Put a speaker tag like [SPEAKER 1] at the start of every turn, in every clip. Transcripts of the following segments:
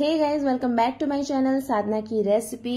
[SPEAKER 1] hey guys welcome back to my channel Sadhana की recipe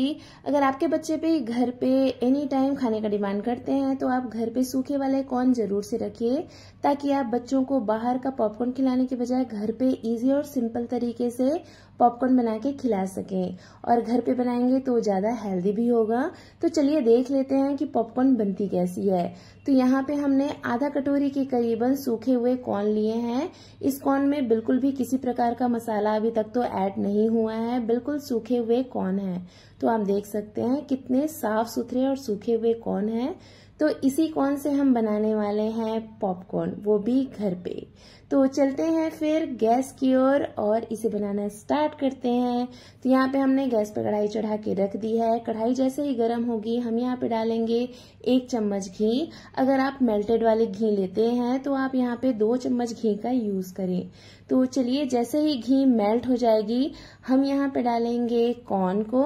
[SPEAKER 1] अगर आपके बच्चे पे घर पे एनी टाइम खाने का डिमांड करते हैं तो आप घर पे सूखे वाले कॉर्न जरूर से रखिए ताकि आप बच्चों को बाहर का पॉपकॉर्न खिलाने के बजाय घर पे इजी और सिंपल तरीके से पॉपकॉर्न बना के खिला सकें और घर पे बनाएंगे तो ज़्यादा हेल्दी भी होगा तो चलिए देख लेते हैं कि पॉपकॉर्न बनती कैसी है तो यहाँ पे हमने आधा कटोरी के करीबन सूखे हुए कॉर्न लिए हैं इस कॉर्न में बिल्कुल भी किसी प्रकार का मसाला अभी तक तो ऐड नहीं नहीं हुआ है बिल्कुल सूखे हुए कौन हैं तो आप देख सकते हैं कितने साफ सुथरे और सूखे हुए कौन हैं तो इसी कौन से हम बनाने वाले हैं पॉपकॉर्न वो भी घर पे तो चलते हैं फिर गैस की ओर और, और इसे बनाना स्टार्ट करते हैं तो यहाँ पे हमने गैस पर कढ़ाई चढ़ा के रख दी है कढ़ाई जैसे ही गर्म होगी हम यहाँ पे डालेंगे एक चम्मच घी अगर आप मेल्टेड वाले घी लेते हैं तो आप यहाँ पे दो चम्मच घी का यूज करें तो चलिए जैसे ही घी मेल्ट हो जाएगी हम यहाँ पे डालेंगे कॉर्न को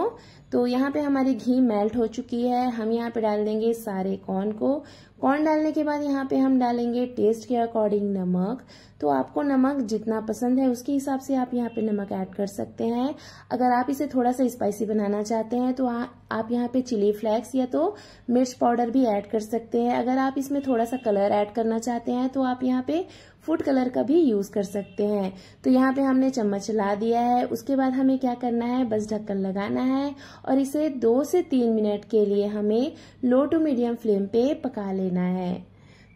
[SPEAKER 1] तो यहाँ पे हमारी घी मेल्ट हो चुकी है हम यहाँ पे डाल देंगे सारे कॉर्न कॉर्न को कॉर्न डालने के बाद यहाँ पे हम डालेंगे टेस्ट के अकॉर्डिंग नमक तो आपको नमक जितना पसंद है उसके हिसाब से आप यहाँ पे नमक ऐड कर सकते हैं अगर आप इसे थोड़ा सा स्पाइसी बनाना चाहते हैं तो आ, आप यहाँ पे चिली फ्लेक्स या तो मिर्च पाउडर भी ऐड कर सकते हैं अगर आप इसमें थोड़ा सा कलर ऐड करना चाहते हैं तो आप यहाँ पे फूड कलर का भी यूज़ कर सकते हैं तो यहाँ पे हमने चम्मच चला दिया है उसके बाद हमें क्या करना है बस ढक्कन लगाना है और इसे दो से तीन मिनट के लिए हमें लो टू मीडियम फ्लेम पे पका लेना है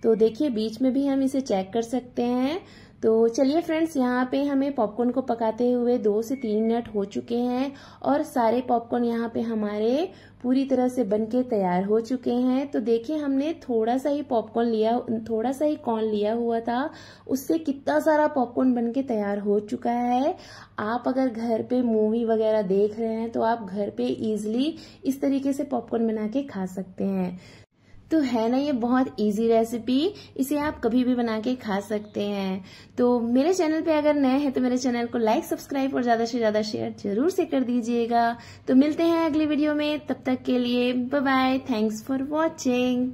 [SPEAKER 1] तो देखिए बीच में भी हम इसे चेक कर सकते हैं तो चलिए फ्रेंड्स यहाँ पे हमें पॉपकॉर्न को पकाते हुए दो से तीन मिनट हो चुके हैं और सारे पॉपकॉर्न यहाँ पे हमारे पूरी तरह से बनके तैयार हो चुके हैं तो देखिए हमने थोड़ा सा ही पॉपकॉर्न लिया थोड़ा सा ही कॉर्न लिया हुआ था उससे कितना सारा पॉपकॉर्न बनके तैयार हो चुका है आप अगर घर पे मूवी वगैरह देख रहे हैं तो आप घर पे इजिली इस तरीके से पॉपकॉर्न बना के खा सकते हैं तो है ना ये बहुत इजी रेसिपी इसे आप कभी भी बना के खा सकते हैं तो मेरे चैनल पे अगर नए हैं तो मेरे चैनल को लाइक सब्सक्राइब और ज्यादा से ज्यादा शेयर जरूर से कर दीजिएगा तो मिलते हैं अगली वीडियो में तब तक के लिए बाय थैंक्स फॉर वॉचिंग